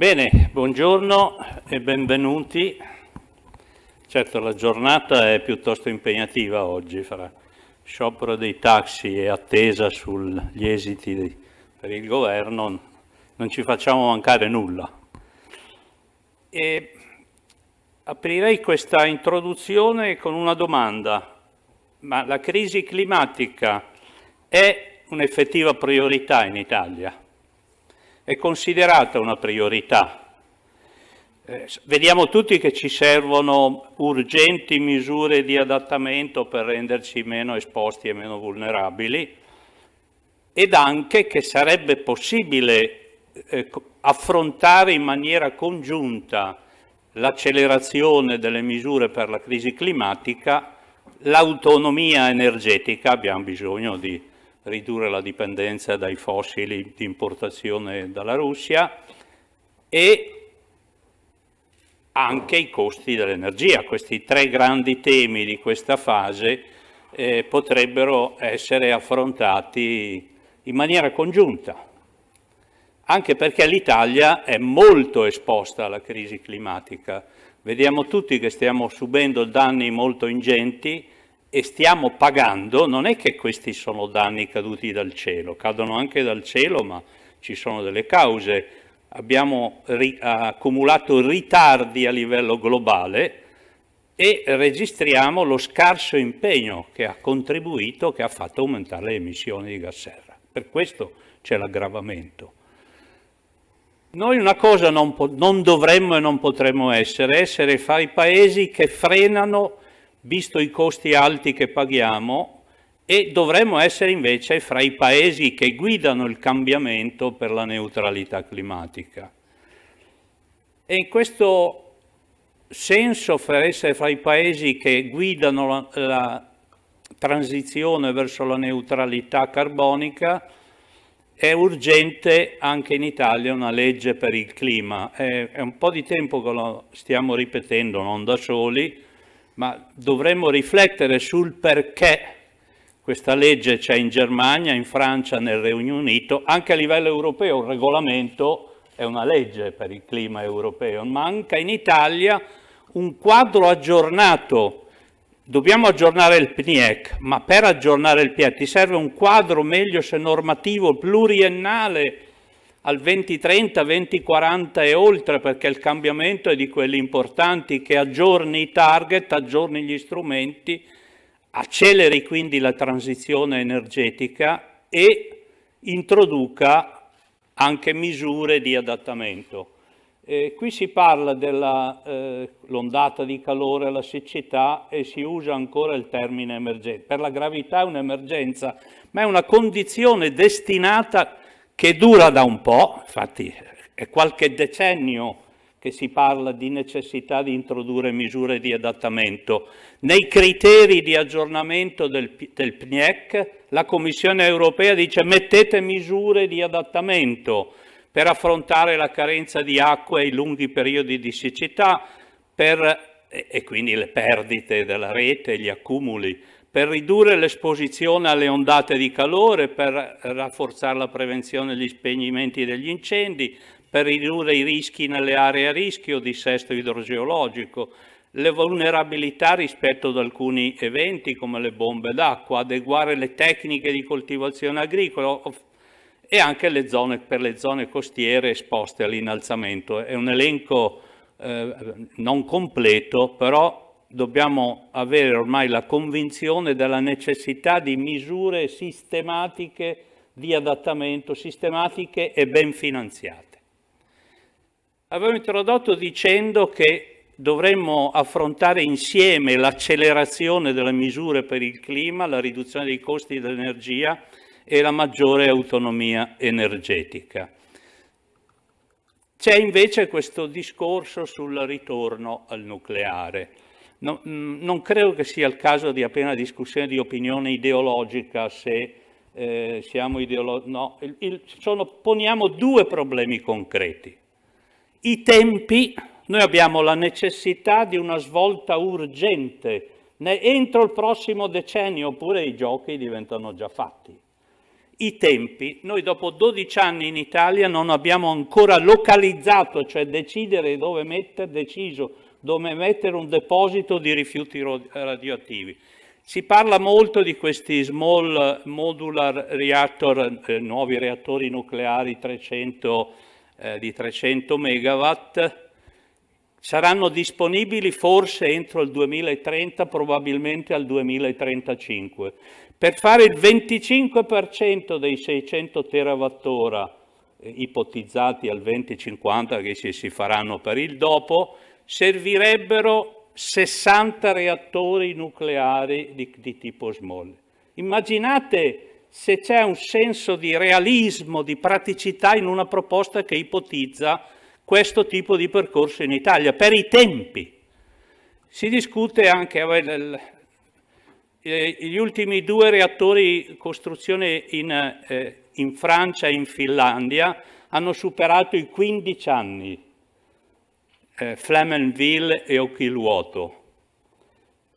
Bene, buongiorno e benvenuti. Certo la giornata è piuttosto impegnativa oggi, fra sciopero dei taxi e attesa sugli esiti di, per il governo, non ci facciamo mancare nulla. E aprirei questa introduzione con una domanda, ma la crisi climatica è un'effettiva priorità in Italia? è considerata una priorità. Eh, vediamo tutti che ci servono urgenti misure di adattamento per renderci meno esposti e meno vulnerabili ed anche che sarebbe possibile eh, affrontare in maniera congiunta l'accelerazione delle misure per la crisi climatica, l'autonomia energetica, abbiamo bisogno di ridurre la dipendenza dai fossili di importazione dalla Russia e anche i costi dell'energia. Questi tre grandi temi di questa fase eh, potrebbero essere affrontati in maniera congiunta, anche perché l'Italia è molto esposta alla crisi climatica. Vediamo tutti che stiamo subendo danni molto ingenti, e stiamo pagando, non è che questi sono danni caduti dal cielo, cadono anche dal cielo, ma ci sono delle cause. Abbiamo ri accumulato ritardi a livello globale e registriamo lo scarso impegno che ha contribuito, che ha fatto aumentare le emissioni di gas serra. Per questo c'è l'aggravamento. Noi una cosa non, non dovremmo e non potremmo essere, essere fra i paesi che frenano visto i costi alti che paghiamo, e dovremmo essere invece fra i paesi che guidano il cambiamento per la neutralità climatica. E in questo senso, per essere fra i paesi che guidano la, la transizione verso la neutralità carbonica, è urgente anche in Italia una legge per il clima. È, è un po' di tempo che lo stiamo ripetendo, non da soli, ma dovremmo riflettere sul perché questa legge c'è in Germania, in Francia, nel Regno Unito, anche a livello europeo un regolamento è una legge per il clima europeo, manca in Italia un quadro aggiornato. Dobbiamo aggiornare il PNIEC, ma per aggiornare il PNIEC ti serve un quadro meglio se normativo pluriennale al 2030, 2040 e oltre, perché il cambiamento è di quelli importanti, che aggiorni i target, aggiorni gli strumenti, acceleri quindi la transizione energetica e introduca anche misure di adattamento. Eh, qui si parla dell'ondata eh, di calore, la siccità e si usa ancora il termine emergenza. Per la gravità è un'emergenza, ma è una condizione destinata che dura da un po', infatti è qualche decennio che si parla di necessità di introdurre misure di adattamento. Nei criteri di aggiornamento del, del PNIEC la Commissione europea dice mettete misure di adattamento per affrontare la carenza di acqua e i lunghi periodi di siccità per, e, e quindi le perdite della rete, gli accumuli per ridurre l'esposizione alle ondate di calore, per rafforzare la prevenzione degli spegnimenti degli incendi, per ridurre i rischi nelle aree a rischio, di dissesto idrogeologico, le vulnerabilità rispetto ad alcuni eventi come le bombe d'acqua, adeguare le tecniche di coltivazione agricola e anche le zone, per le zone costiere esposte all'innalzamento. È un elenco eh, non completo, però dobbiamo avere ormai la convinzione della necessità di misure sistematiche di adattamento, sistematiche e ben finanziate. Avevo introdotto dicendo che dovremmo affrontare insieme l'accelerazione delle misure per il clima, la riduzione dei costi dell'energia e la maggiore autonomia energetica. C'è invece questo discorso sul ritorno al nucleare. No, mm, non credo che sia il caso di appena discussione di opinione ideologica se eh, siamo ideologici. No, il, il, sono, poniamo due problemi concreti. I tempi, noi abbiamo la necessità di una svolta urgente ne, entro il prossimo decennio, oppure i giochi diventano già fatti. I tempi, noi dopo 12 anni in Italia non abbiamo ancora localizzato, cioè decidere dove mettere, deciso dove mettere un deposito di rifiuti radioattivi. Si parla molto di questi small modular reactor, eh, nuovi reattori nucleari 300, eh, di 300 megawatt, saranno disponibili forse entro il 2030, probabilmente al 2035. Per fare il 25% dei 600 terawattora eh, ipotizzati al 2050 che ci si faranno per il dopo, servirebbero 60 reattori nucleari di, di tipo small. Immaginate se c'è un senso di realismo, di praticità in una proposta che ipotizza questo tipo di percorso in Italia, per i tempi. Si discute anche, eh, gli ultimi due reattori costruzione in, eh, in Francia e in Finlandia hanno superato i 15 anni eh, Flamanville e Occhiluoto.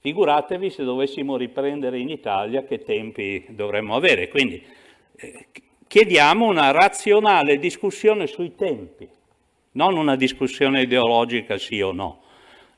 Figuratevi se dovessimo riprendere in Italia che tempi dovremmo avere. Quindi eh, chiediamo una razionale discussione sui tempi, non una discussione ideologica sì o no.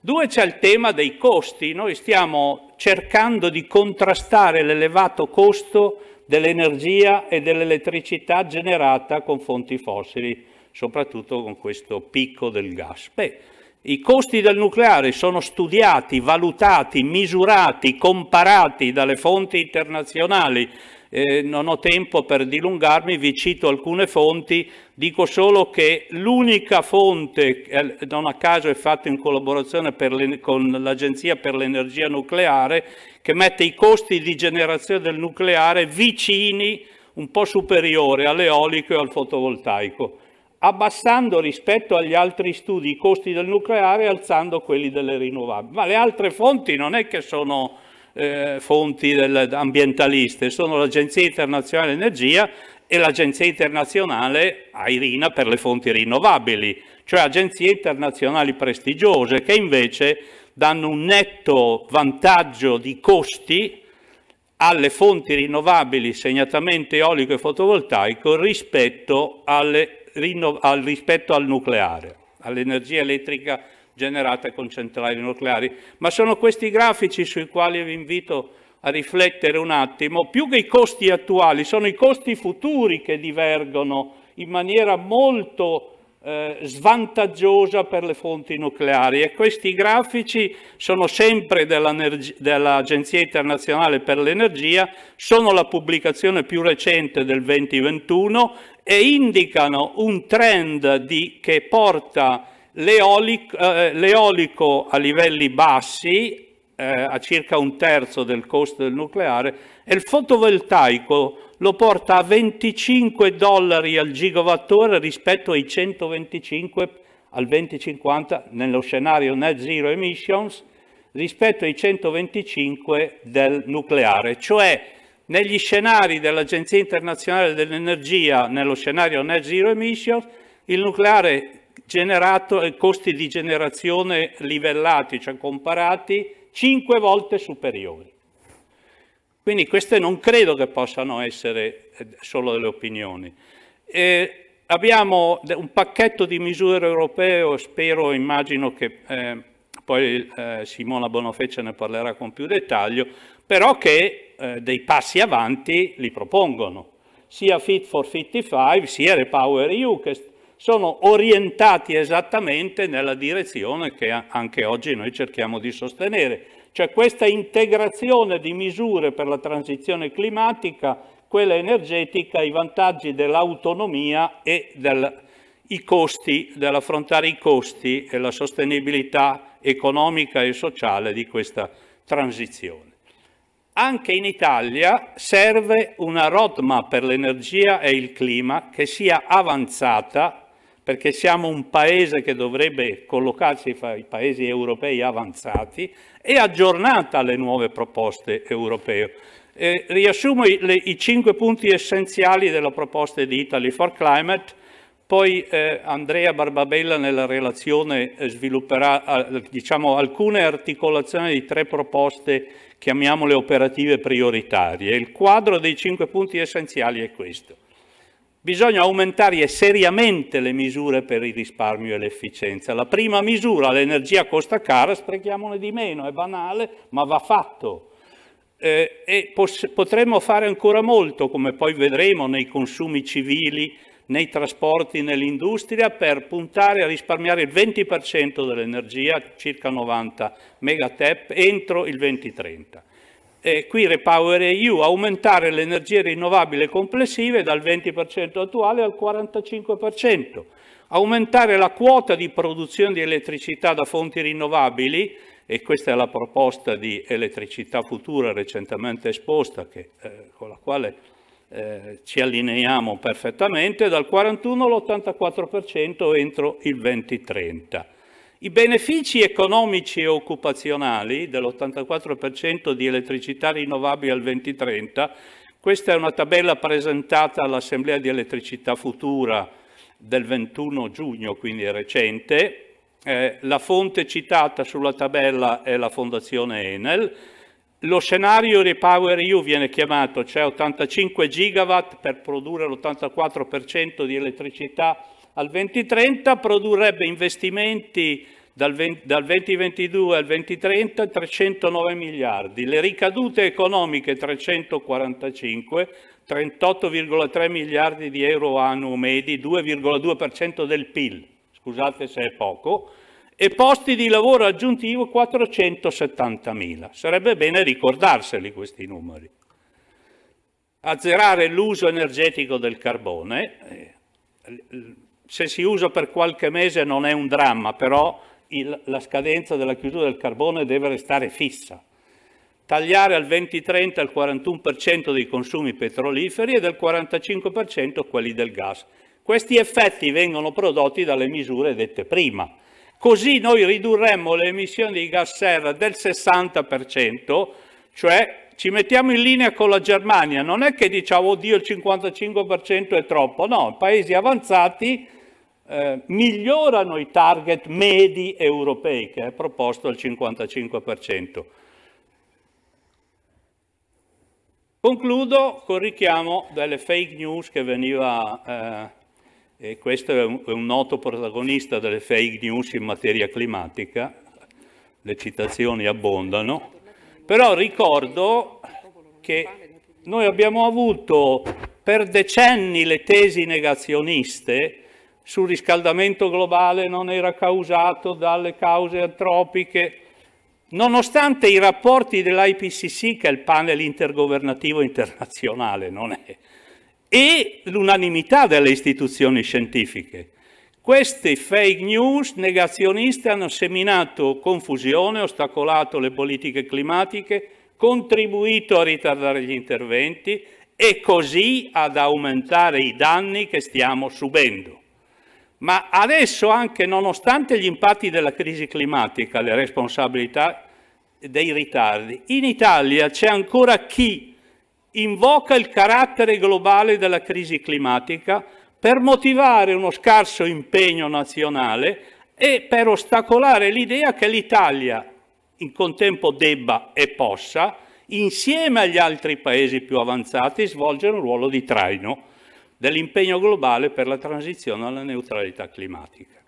Due c'è il tema dei costi, noi stiamo cercando di contrastare l'elevato costo dell'energia e dell'elettricità generata con fonti fossili soprattutto con questo picco del gas. Beh, i costi del nucleare sono studiati, valutati, misurati, comparati dalle fonti internazionali. Eh, non ho tempo per dilungarmi, vi cito alcune fonti, dico solo che l'unica fonte, eh, non a caso è fatta in collaborazione le, con l'Agenzia per l'Energia Nucleare, che mette i costi di generazione del nucleare vicini, un po' superiori all'eolico e al fotovoltaico abbassando rispetto agli altri studi i costi del nucleare e alzando quelli delle rinnovabili. Ma le altre fonti non è che sono eh, fonti ambientaliste, sono l'Agenzia Internazionale Energia e l'Agenzia Internazionale AIRINA per le fonti rinnovabili, cioè agenzie internazionali prestigiose che invece danno un netto vantaggio di costi alle fonti rinnovabili, segnatamente eolico e fotovoltaico, rispetto, alle, al, rispetto al nucleare, all'energia elettrica generata con centrali nucleari. Ma sono questi grafici sui quali vi invito a riflettere un attimo, più che i costi attuali, sono i costi futuri che divergono in maniera molto eh, svantaggiosa per le fonti nucleari e questi grafici sono sempre dell'Agenzia internazionale per l'energia, sono la pubblicazione più recente del 2021 e indicano un trend di, che porta l'eolico, eh, l'eolico a livelli bassi eh, a circa un terzo del costo del nucleare e il fotovoltaico lo porta a 25 dollari al gigawattore rispetto ai 125 al 2050 nello scenario net zero emissions rispetto ai 125 del nucleare, cioè negli scenari dell'Agenzia internazionale dell'energia, nello scenario net zero emissions, il nucleare generato e costi di generazione livellati, cioè comparati, cinque volte superiori. Quindi queste non credo che possano essere eh, solo delle opinioni. E abbiamo un pacchetto di misure europee, spero, immagino che eh, poi eh, Simona Bonofece ne parlerà con più dettaglio, però che eh, dei passi avanti li propongono, sia Fit for 55 sia Repower EU che sono orientati esattamente nella direzione che anche oggi noi cerchiamo di sostenere, cioè questa integrazione di misure per la transizione climatica, quella energetica, i vantaggi dell'autonomia e del, costi, dell'affrontare i costi e la sostenibilità economica e sociale di questa transizione. Anche in Italia serve una roadmap per l'energia e il clima che sia avanzata perché siamo un paese che dovrebbe collocarsi fra i paesi europei avanzati e aggiornata alle nuove proposte europee. Eh, riassumo i, le, i, cinque punti essenziali della proposta di Italy for Climate, poi eh, Andrea Barbabella nella relazione eh, svilupperà eh, diciamo, alcune articolazioni di tre proposte, chiamiamole operative prioritarie. Il quadro dei cinque punti essenziali è questo. Bisogna aumentare seriamente le misure per il risparmio e l'efficienza. La prima misura, l'energia costa cara, sprechiamone di meno, è banale, ma va fatto. Eh, e potremmo fare ancora molto, come poi vedremo nei consumi civili, nei trasporti, nell'industria, per puntare a risparmiare il 20% dell'energia, circa 90 megatep, entro il 2030 eh, qui Repower EU, aumentare le energie rinnovabili complessive dal 20% attuale al 45%, aumentare la quota di produzione di elettricità da fonti rinnovabili, e questa è la proposta di elettricità futura recentemente esposta, che, eh, con la quale eh, ci allineiamo perfettamente, dal 41 all'84% entro il 2030. I benefici economici e occupazionali dell'84% di elettricità rinnovabile al 2030, questa è una tabella presentata all'Assemblea di Elettricità Futura del 21 giugno, quindi è recente, eh, la fonte citata sulla tabella è la Fondazione Enel. Lo scenario Repower EU viene chiamato, cioè 85 gigawatt per produrre l'84% di elettricità al 2030, produrrebbe investimenti dal, 20, dal 2022 al 2030 309 miliardi, le ricadute economiche 345, 38,3 miliardi di euro annuo medi, 2,2% del PIL, scusate se è poco, e posti di lavoro aggiuntivo 470 mila. Sarebbe bene ricordarseli questi numeri. Azzerare l'uso energetico del carbone, eh, se si usa per qualche mese non è un dramma, però il, la scadenza della chiusura del carbone deve restare fissa. Tagliare al 20-30 il 41% dei consumi petroliferi e del 45% quelli del gas. Questi effetti vengono prodotti dalle misure dette prima. Così noi ridurremmo le emissioni di gas serra del 60%, cioè ci mettiamo in linea con la Germania. Non è che diciamo, oddio, il 55% è troppo. No, paesi avanzati eh, migliorano i target medi europei, che è proposto al 55%. Concludo col richiamo delle fake news che veniva, eh, e questo è un, è un noto protagonista delle fake news in materia climatica, le citazioni abbondano, però ricordo che noi abbiamo avuto per decenni le tesi negazioniste sul riscaldamento globale non era causato dalle cause antropiche, nonostante i rapporti dell'IPCC, che è il panel intergovernativo internazionale, non è, e l'unanimità delle istituzioni scientifiche. Queste fake news negazioniste hanno seminato confusione, ostacolato le politiche climatiche, contribuito a ritardare gli interventi e così ad aumentare i danni che stiamo subendo ma adesso anche nonostante gli impatti della crisi climatica, le responsabilità dei ritardi, in Italia c'è ancora chi invoca il carattere globale della crisi climatica per motivare uno scarso impegno nazionale e per ostacolare l'idea che l'Italia in contempo debba e possa, insieme agli altri paesi più avanzati, svolgere un ruolo di traino dell'impegno globale per la transizione alla neutralità climatica.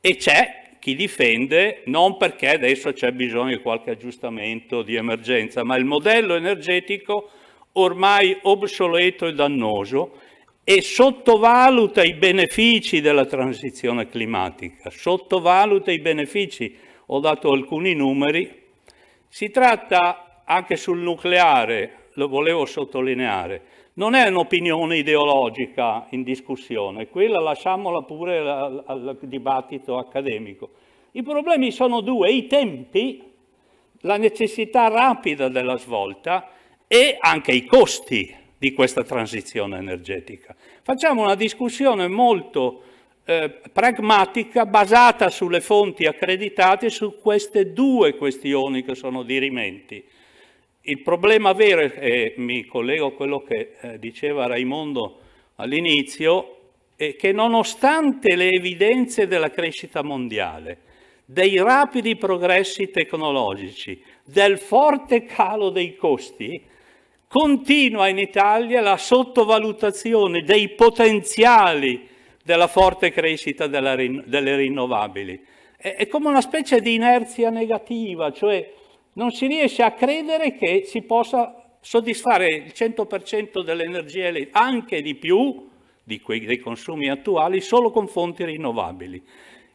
E c'è chi difende non perché adesso c'è bisogno di qualche aggiustamento di emergenza, ma il modello energetico ormai obsoleto e dannoso e sottovaluta i benefici della transizione climatica, sottovaluta i benefici, ho dato alcuni numeri, si tratta anche sul nucleare, lo volevo sottolineare, non è un'opinione ideologica in discussione, quella lasciamola pure al, al dibattito accademico. I problemi sono due, i tempi, la necessità rapida della svolta e anche i costi di questa transizione energetica. Facciamo una discussione molto eh, pragmatica basata sulle fonti accreditate su queste due questioni che sono dirimenti. Il problema vero, e mi collego a quello che eh, diceva Raimondo all'inizio, è che nonostante le evidenze della crescita mondiale, dei rapidi progressi tecnologici, del forte calo dei costi, continua in Italia la sottovalutazione dei potenziali della forte crescita della, delle rinnovabili. È, è come una specie di inerzia negativa, cioè non si riesce a credere che si possa soddisfare il 100% dell'energia elettrica, anche di più di quei, dei consumi attuali, solo con fonti rinnovabili.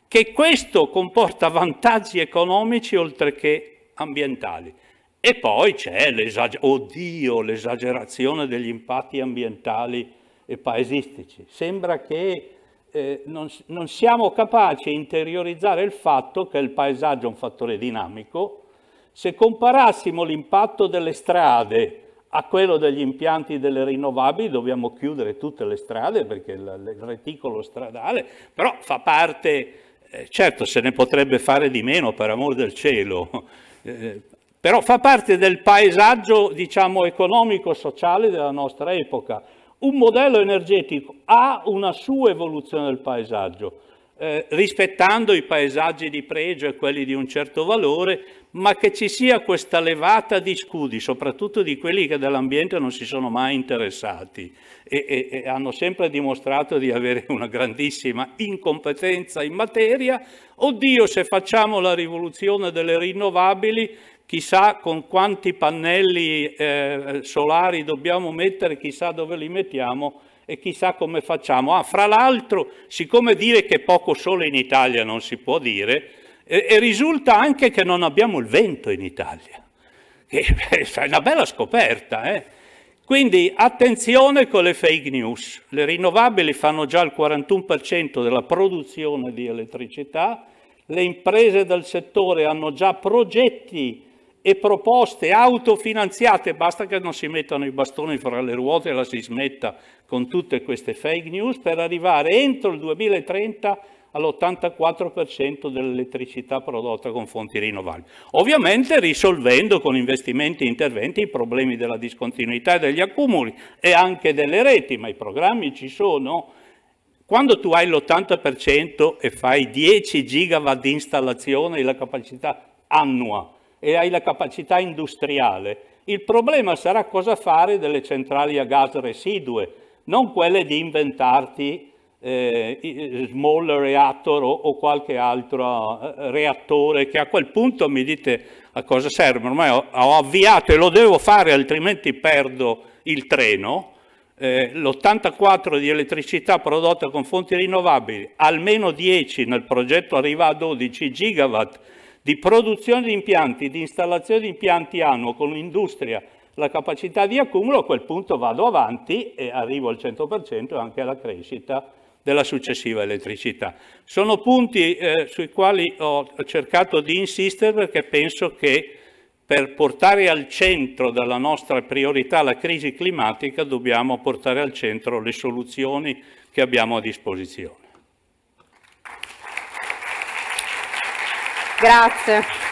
Che questo comporta vantaggi economici oltre che ambientali. E poi c'è l'esagerazione degli impatti ambientali e paesistici. Sembra che eh, non, non siamo capaci di interiorizzare il fatto che il paesaggio è un fattore dinamico, se comparassimo l'impatto delle strade a quello degli impianti delle rinnovabili, dobbiamo chiudere tutte le strade perché il reticolo stradale, però fa parte, eh, certo se ne potrebbe fare di meno per amor del cielo, eh, però fa parte del paesaggio diciamo, economico-sociale della nostra epoca. Un modello energetico ha una sua evoluzione del paesaggio, eh, rispettando i paesaggi di pregio e quelli di un certo valore, ma che ci sia questa levata di scudi, soprattutto di quelli che dell'ambiente non si sono mai interessati e, e, e hanno sempre dimostrato di avere una grandissima incompetenza in materia. Oddio, se facciamo la rivoluzione delle rinnovabili, chissà con quanti pannelli eh, solari dobbiamo mettere, chissà dove li mettiamo, e chissà come facciamo. Ah, fra l'altro, siccome dire che poco sole in Italia non si può dire, e, e risulta anche che non abbiamo il vento in Italia, che è una bella scoperta. Eh? Quindi attenzione con le fake news. Le rinnovabili fanno già il 41% della produzione di elettricità, le imprese del settore hanno già progetti e proposte autofinanziate, basta che non si mettano i bastoni fra le ruote e la si smetta con tutte queste fake news, per arrivare entro il 2030 all'84% dell'elettricità prodotta con fonti rinnovabili. Ovviamente risolvendo con investimenti e interventi i problemi della discontinuità e degli accumuli e anche delle reti, ma i programmi ci sono. Quando tu hai l'80% e fai 10 gigawatt di installazione, e la capacità annua e hai la capacità industriale. Il problema sarà cosa fare delle centrali a gas residue, non quelle di inventarti eh, eh small reactor o, o, qualche altro eh, reattore che a quel punto mi dite a cosa serve, ormai ho, ho avviato e lo devo fare altrimenti perdo il treno, eh, l'84 di elettricità prodotta con fonti rinnovabili, almeno 10 nel progetto arriva a 12 gigawatt di produzione di impianti, di installazione di impianti hanno con l'industria, la capacità di accumulo, a quel punto vado avanti e arrivo al 100% anche alla crescita della successiva elettricità. Sono punti eh, sui quali ho cercato di insistere perché penso che per portare al centro della nostra priorità la crisi climatica dobbiamo portare al centro le soluzioni che abbiamo a disposizione. Grazie.